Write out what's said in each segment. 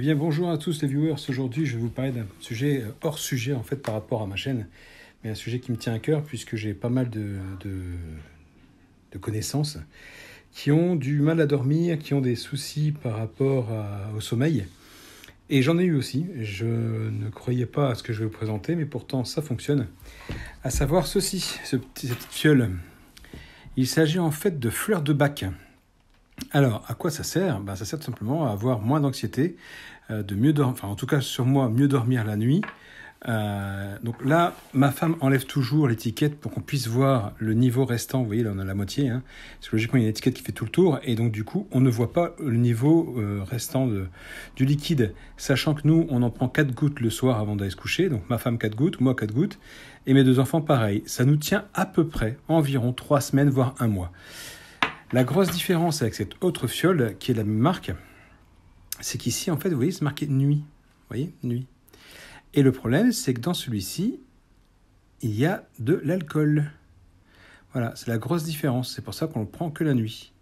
Eh bien, bonjour à tous les viewers. Aujourd'hui, je vais vous parler d'un sujet euh, hors sujet, en fait, par rapport à ma chaîne, mais un sujet qui me tient à cœur, puisque j'ai pas mal de, connaissances qui ont du mal à dormir, qui ont des soucis par rapport au sommeil. Et j'en ai eu aussi. Je ne croyais pas à ce que je vais vous présenter, mais pourtant, ça fonctionne. À savoir ceci, ce petit, fiole. Il s'agit en fait de fleurs de bac. Alors, à quoi ça sert ben, Ça sert simplement à avoir moins d'anxiété, euh, de mieux dormir, enfin en tout cas sur moi, mieux dormir la nuit. Euh, donc là, ma femme enlève toujours l'étiquette pour qu'on puisse voir le niveau restant. Vous voyez, là on a la moitié. Hein, parce logiquement, il y a une étiquette qui fait tout le tour. Et donc du coup, on ne voit pas le niveau euh, restant du liquide. Sachant que nous, on en prend 4 gouttes le soir avant d'aller se coucher. Donc ma femme 4 gouttes, moi 4 gouttes. Et mes deux enfants pareil. Ça nous tient à peu près environ 3 semaines, voire un mois. La grosse différence avec cette autre fiole, qui est la même marque, c'est qu'ici, en fait, vous voyez, c'est marqué nuit. Vous voyez, nuit. Et le problème, c'est que dans celui-ci, il y a de l'alcool. Voilà, c'est la grosse différence. C'est pour ça qu'on ne le prend que la nuit.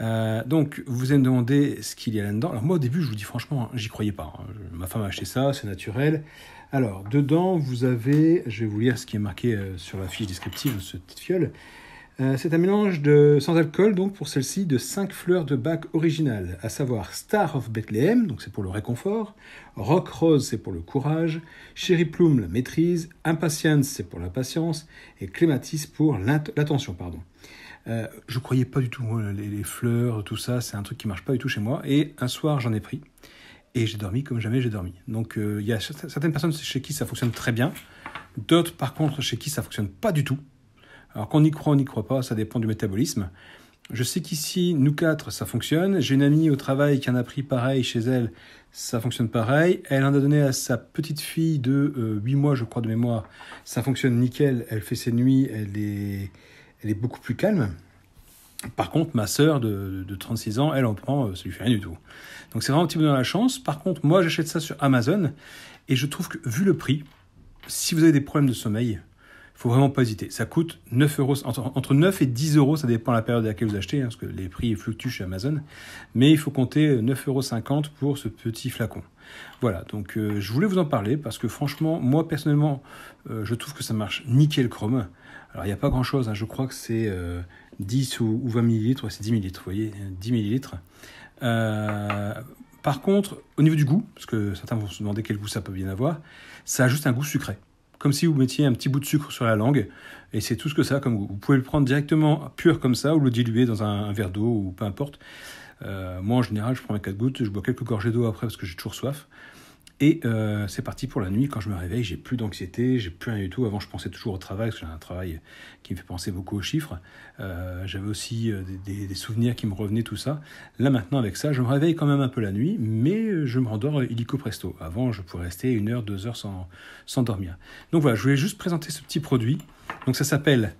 Euh, donc, vous allez me demander ce qu'il y a là-dedans. Alors, moi, au début, je vous dis franchement, hein, j'y croyais pas. Hein. Ma femme a acheté ça, c'est naturel. Alors, dedans, vous avez, je vais vous lire ce qui est marqué euh, sur la fiche descriptive de cette fiole. Euh, c'est un mélange de, sans alcool, donc pour celle-ci, de cinq fleurs de bac originales, à savoir Star of Bethlehem, donc c'est pour le réconfort, Rock Rose, c'est pour le courage, Cherry Plume, la maîtrise, Impatience, c'est pour la patience, et Clématis pour l'attention. Pardon. Je euh, je croyais pas du tout, les, fleurs, tout ça, c'est un truc qui marche pas du tout chez moi, et un soir, j'en ai pris. Et j'ai dormi comme jamais j'ai dormi. Donc euh, il y a certaines personnes chez qui ça fonctionne très bien, d'autres par contre chez qui ça fonctionne pas du tout. Alors qu'on y croit, on n'y croit pas, ça dépend du métabolisme. Je sais qu'ici, nous quatre, ça fonctionne. J'ai une amie au travail qui en a pris pareil chez elle, ça fonctionne pareil. Elle en a donné à sa petite fille de 8 euh, mois, je crois, de mémoire. Ça fonctionne nickel, elle fait ses nuits, elle est, elle est beaucoup plus calme. Par contre, ma sœur de, de, 36 ans, elle en prend, euh, ça lui fait rien du tout. Donc c'est vraiment un petit peu dans la chance. Par contre, moi, j'achète ça sur Amazon et je trouve que, vu le prix, si vous avez des problèmes de sommeil, faut vraiment pas hésiter. Ça coûte 9 euros, entre 9 et 10 euros, ça dépend de la période à laquelle vous achetez, hein, parce que les prix fluctuent chez Amazon, mais il faut compter 9,50 euros pour ce petit flacon. Voilà, donc euh, je voulais vous en parler parce que franchement, moi personnellement, euh, je trouve que ça marche nickel chrome. Alors il n'y a pas grand chose, hein. je crois que c'est 10 euh, ou, 20 millilitres, c'est 10 millilitres, vous voyez, 10 millilitres. par contre, au niveau du goût, parce que certains vont se demander quel goût ça peut bien avoir, ça a juste un goût sucré comme si vous mettiez un petit bout de sucre sur la langue. Et c'est tout ce que ça comme Vous pouvez le prendre directement pur comme ça ou le diluer dans un, verre d'eau ou peu importe. Euh, moi, en général, je prends mes 4 gouttes, je bois quelques gorgées d'eau après parce que j'ai toujours soif. Et euh, c'est parti pour la nuit. Quand je me réveille, j'ai plus d'anxiété, j'ai plus rien du tout. Avant, je pensais toujours au travail, parce que j'ai un travail qui me fait penser beaucoup aux chiffres. Euh, j'avais aussi euh, des, souvenirs qui me revenaient, tout ça. Là, maintenant, avec ça, je me réveille quand même un peu la nuit, mais je me rendors illico presto. Avant, je pouvais rester une heure, deux heures sans, dormir. Donc voilà, je voulais juste présenter ce petit produit. Donc ça s'appelle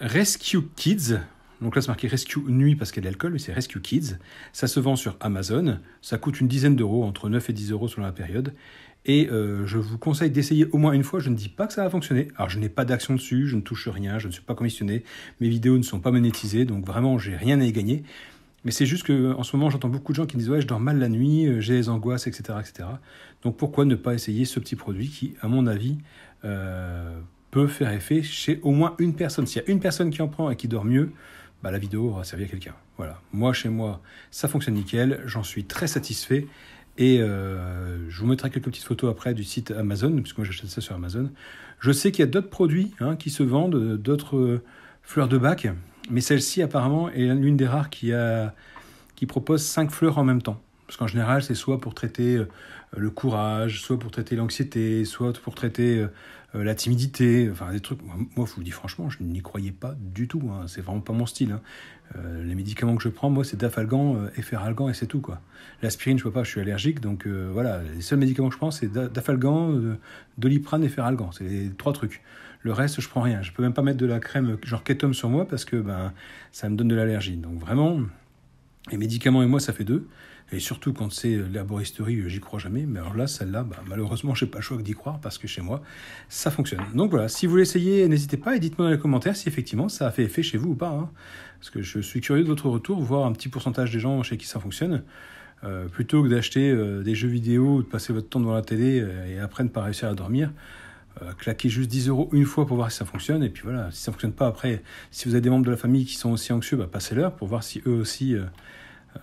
Rescue Kids. Donc là, c'est marqué Rescue Nuit parce qu'il y a de l'alcool, mais c'est Rescue Kids. Ça se vend sur Amazon. Ça coûte une dizaine d'euros, entre 9 et 10 euros selon la période. Et euh, je vous conseille d'essayer au moins une fois. Je ne dis pas que ça va fonctionner. Alors, je n'ai pas d'action dessus, je ne touche rien, je ne suis pas commissionné. Mes vidéos ne sont pas monétisées, donc vraiment, j'ai rien à y gagner. Mais c'est juste que en ce moment, j'entends beaucoup de gens qui disent Ouais, je dors mal la nuit, euh, j'ai des angoisses, etc. etc. Donc pourquoi ne pas essayer ce petit produit qui, à mon avis, euh, peut faire effet chez au moins une personne. S'il y a une personne qui en prend et qui dort mieux, bah, la vidéo aura servi à quelqu'un. Voilà. Moi, chez moi, ça fonctionne nickel. J'en suis très satisfait. Et euh, je vous mettrai quelques petites photos après du site Amazon, puisque moi j'achète ça sur Amazon. Je sais qu'il y a d'autres produits hein, qui se vendent, euh, d'autres euh, fleurs de bac, mais celle-ci apparemment est l'une des rares qui, a, qui propose cinq fleurs en même temps. Parce qu'en général, c'est soit pour traiter euh, le courage, soit pour traiter l'anxiété, soit pour traiter euh, euh, la timidité, enfin des trucs. Moi, je vous dis franchement, je n'y croyais pas du tout. Hein. C'est vraiment pas mon style. Hein. les médicaments que je prends, moi, c'est Dafalgan Efferalgan et c'est tout quoi. L'aspirine, je vois pas, je suis allergique, donc voilà. Les seuls médicaments que je prends, c'est Dafalgan, Doliprane Efferalgan, C'est les trois trucs. Le reste, je prends rien. Je ne peux même pas mettre de la crème genre ketum sur moi parce que ben ça me donne de l'allergie. Donc vraiment, les médicaments et moi, ça fait deux. Et surtout quand c'est euh, l'herboristerie, euh, j'y crois jamais. Mais alors là, celle-là, bah, malheureusement, je n'ai pas le choix d'y croire parce que chez moi, ça fonctionne. Donc voilà, si vous l'essayez, n'hésitez pas et dites-moi dans les commentaires si effectivement ça a fait effet chez vous ou pas. Hein. Parce que je suis curieux de votre retour, voir un petit pourcentage des gens chez qui ça fonctionne. Euh, plutôt que d'acheter des jeux vidéo ou de passer votre temps devant la télé et après ne pas réussir à dormir, euh, claquer juste 10 euros une fois pour voir si ça fonctionne. Et puis voilà, si ça fonctionne pas, après, si vous avez des membres de la famille qui sont aussi anxieux, bah, passez-leur pour voir si eux aussi euh,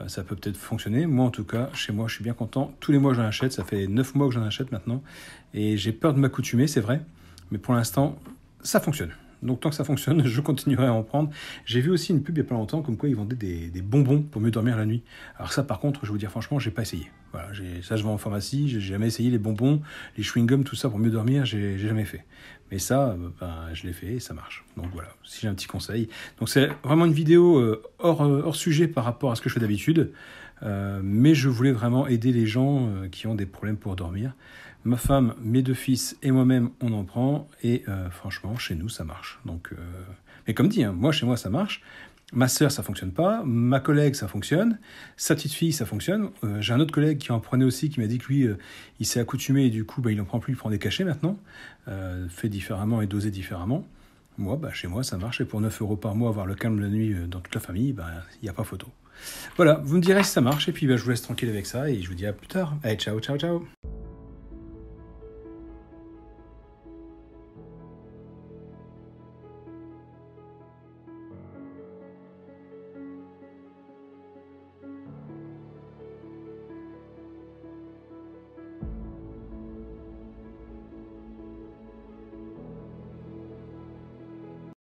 euh, ça peut peut-être fonctionner. Moi, en tout cas, chez moi, je suis bien content. Tous les mois, j'en achète. Ça fait 9 mois que j'en achète maintenant. Et j'ai peur de m'accoutumer, c'est vrai. Mais pour l'instant, ça fonctionne. Donc tant que ça fonctionne, je continuerai à en prendre. J'ai vu aussi une pub il n'y a pas longtemps comme quoi ils vendaient des, bonbons pour mieux dormir la nuit. Alors ça par contre, je vais vous dire franchement, j'ai pas essayé. Voilà, ça je vais en pharmacie, j'ai jamais essayé les bonbons, les chewing-gums, tout ça pour mieux dormir, j'ai jamais fait. Mais ça, euh, ben, je l'ai fait et ça marche. Donc voilà, si j'ai un petit conseil. Donc c'est vraiment une vidéo euh, euh, hors sujet par rapport à ce que je fais d'habitude. Euh, mais je voulais vraiment aider les gens euh, qui ont des problèmes pour dormir. Ma femme, mes deux fils et moi-même, on en prend. Et euh, franchement, chez nous, ça marche. Donc, mais comme dit, hein, moi, chez moi, ça marche. Ma soeur ça fonctionne pas. Ma collègue, ça fonctionne. Sa petite fille, ça fonctionne. J'ai un autre collègue qui en prenait aussi, qui m'a dit que lui, il s'est accoutumé et du coup, bah, il en prend plus, il prend des cachets maintenant, fait différemment et dosé différemment. Moi, bah, chez moi, ça marche. Et pour 9 euros par mois, avoir le calme de la nuit dans toute la famille, bah, il n'y a pas photo. Voilà, vous me direz si ça marche, et puis bah, je vous laisse tranquille avec ça, et je vous dis à plus tard. Allez, ciao, ciao, ciao